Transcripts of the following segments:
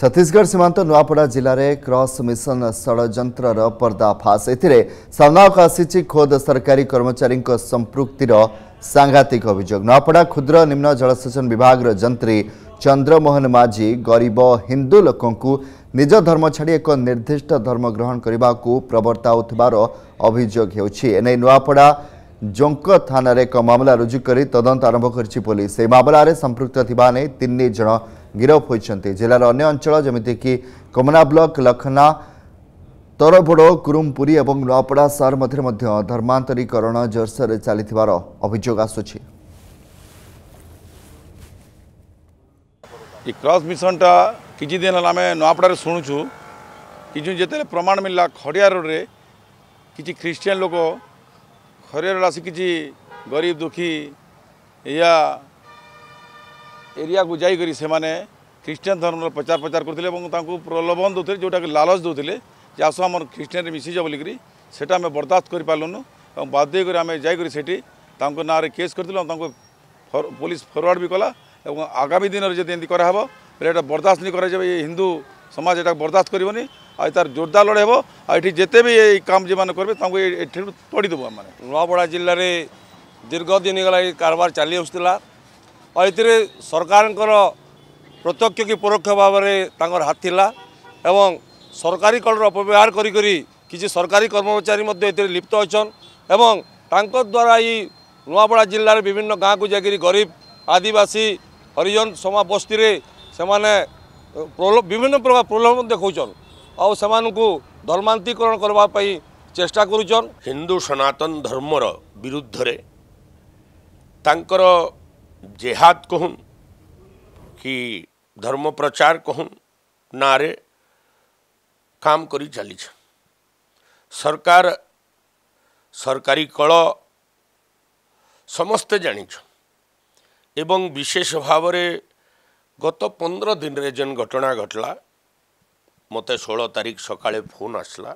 छत्तीसगढ़ सीमांत cross mission जिसन पर्दाफाश पर्दाफास सामनाक आसी खोद सरकारी कर्मचारी सम्पृक्तिर सांघातिक अभोग नुआपड़ा क्षुद्र निम्न जलसेचन विभाग जंत्री चंद्रमोहन माझी गरीब हिंदू लोक धर्म छाड़ एक निर्दिष्ट धर्म ग्रहण होने नुआपड़ा अभियोग थाना एक मामला रुजुरी तद आरम्भ गरिन्छ थी तीन जन ଗିରଫ ହୋଇଛନ୍ତି ଜିଲ୍ଲାର ଅନ୍ୟ ଅଞ୍ଚଳ ଯେମିତିକି କମନା ବ୍ଲକ ଲକ୍ଷ୍ନା ତରଭୋଡ଼ କୁରୁମପୁରୀ ଏବଂ ନୂଆପଡ଼ା ସହର ମଧ୍ୟରେ ମଧ୍ୟ ଧର୍ମାନ୍ତରୀକରଣ ଜୋରସୋରରେ ଚାଲିଥିବାର ଅଭିଯୋଗ ଆସୁଛି ଏ କ୍ରସ୍ ମିଶନଟା କିଛି ଦିନ ହେଲା ଆମେ ନୂଆପଡ଼ାରେ ଶୁଣୁଛୁ କିଛି ଯେତେବେଳେ ପ୍ରମାଣ ମିଳିଲା ଖଡ଼ିଆ ରୋଡ଼ରେ କିଛି ଖ୍ରୀଷ୍ଟିଆନ ଲୋକ ଖଡ଼ିଆ ରୋଡ଼ ଆସି କିଛି ଗରିବ ଦୁଃଖୀ ଏଇଆ ଏରିଆକୁ ଯାଇକରି ସେମାନେ ଖ୍ରୀଷ୍ଟିଆନ ଧର୍ମର ପ୍ରଚାର ପ୍ରଚାର କରୁଥିଲେ ଏବଂ ତାଙ୍କୁ ପ୍ରଲୋଭନ ଦେଉଥିଲେ ଯେଉଁଟାକି ଲାଲଚ ଦେଉଥିଲେ ଯେ ଆସ ଆମର ଖ୍ରୀଷ୍ଟିଆନରେ ମିଶିଯାଅ ବୋଲିକରି ସେଇଟା ଆମେ ବରଦାସ୍ତ କରିପାରିଲୁନୁ ଏବଂ ବାଧ୍ୟ କରି ଆମେ ଯାଇକରି ସେଠି ତାଙ୍କ ନାଁରେ କେସ୍ କରିଥିଲୁ ଏବଂ ତାଙ୍କୁ ପୋଲିସ ଫରୱାର୍ଡ଼ ବି କଲା ଏବଂ ଆଗାମୀ ଦିନରେ ଯଦି ଏମିତି କରାହେବ ବୋଲେ ଏଇଟା ବରଦାସ୍ତ ନି କରାଯିବ ଏ ହିନ୍ଦୁ ସମାଜ ଏଇଟା ବରଦାସ୍ତ କରିବନି ଆଉ ତା'ର ଜୋରଦାର ଲଢ଼େଇ ହେବ ଆଉ ଏଠି ଯେତେ ବି ଏଇ କାମ ଯେମାନେ କରିବେ ତାଙ୍କୁ ଏଠିରୁ ତଡ଼ିଦେବୁ ଆମମାନେ ନୂଆପଡ଼ା ଜିଲ୍ଲାରେ ଦୀର୍ଘ ଦିନ ହେଇଗଲା ଏଇ କାରବାର ଚାଲି ଆସୁଥିଲା ଏଥିରେ ସରକାରଙ୍କର ପ୍ରତ୍ୟକ୍ଷ କି ପରୋକ୍ଷ ଭାବରେ ତାଙ୍କର ହାତ ଥିଲା ଏବଂ ସରକାରୀ କଳର ଅପବ୍ୟବହାର କରିକରି କିଛି ସରକାରୀ କର୍ମଚାରୀ ମଧ୍ୟ ଏଥିରେ ଲିପ୍ତ ଅଛନ୍ ଏବଂ ତାଙ୍କ ଦ୍ୱାରା ଏଇ ନୂଆପଡ଼ା ଜିଲ୍ଲାରେ ବିଭିନ୍ନ ଗାଁକୁ ଯାଇକରି ଗରିବ ଆଦିବାସୀ ହରିଜନ ସମା ବସ୍ତିରେ ସେମାନେ ବିଭିନ୍ନ ପ୍ରକାର ପ୍ରୋବ୍ଲେମ୍ ଦେଖାଉଛନ୍ ଆଉ ସେମାନଙ୍କୁ ଧର୍ମାନ୍ତୀକରଣ କରିବା ପାଇଁ ଚେଷ୍ଟା କରୁଛନ୍ ହିନ୍ଦୁ ସନାତନ ଧର୍ମର ବିରୁଦ୍ଧରେ ତାଙ୍କର जेहाद कहूँ कि धर्म प्रचार कहूँ नारे કામ કરી ચાલી છે સરકાર સરકારી કળ ସମସ୍ତେ ଜାଣିଛୁ ଏବଂ ବିଶେଷ ଭାବରେ ଗତ ପନ୍ଦର ଦିନରେ ଯେନ୍ ଘଟଣା ଘଟଲା ମୋତେ ଷୋହଳ ତାରିଖ ସକାଳେ ଫୋନ୍ ଆସିଲା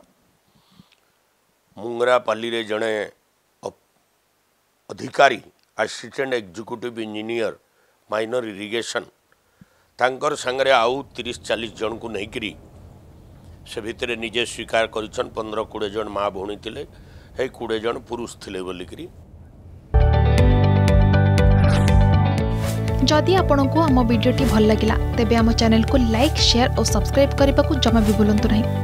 ମୁଙ୍ଗରାପାଲିରେ ଜଣେ ଅଧିକାରୀ assistant executive engineer minor irrigation ତାଙ୍କର ସାଙ୍ଗରେ ଆଉ ତିରିଶ ଚାଳିଶ ଜଣଙ୍କୁ ନେଇକିରି ସେ ଭିତରେ ନିଜେ ସ୍ୱୀକାର କରିଛନ୍ ପନ୍ଦର କୋଡ଼ିଏ ଜଣ ମା ଭଉଣୀ ଥିଲେ ହେଇ କୋଡ଼ିଏ ଜଣ ପୁରୁଷ ଥିଲେ ବୋଲିକିରି ଯଦି ଆପଣଙ୍କୁ ଆମ ଭିଡ଼ିଓଟି ଭଲ ଲାଗିଲା ତେବେ ଆମ ଚ୍ୟାନେଲକୁ ଲାଇକ୍ ସେୟାର ଓ ସବସ୍କ୍ରାଇବ୍ କରିବାକୁ ଜମା ବି ଭୁଲନ୍ତୁ ନାହିଁ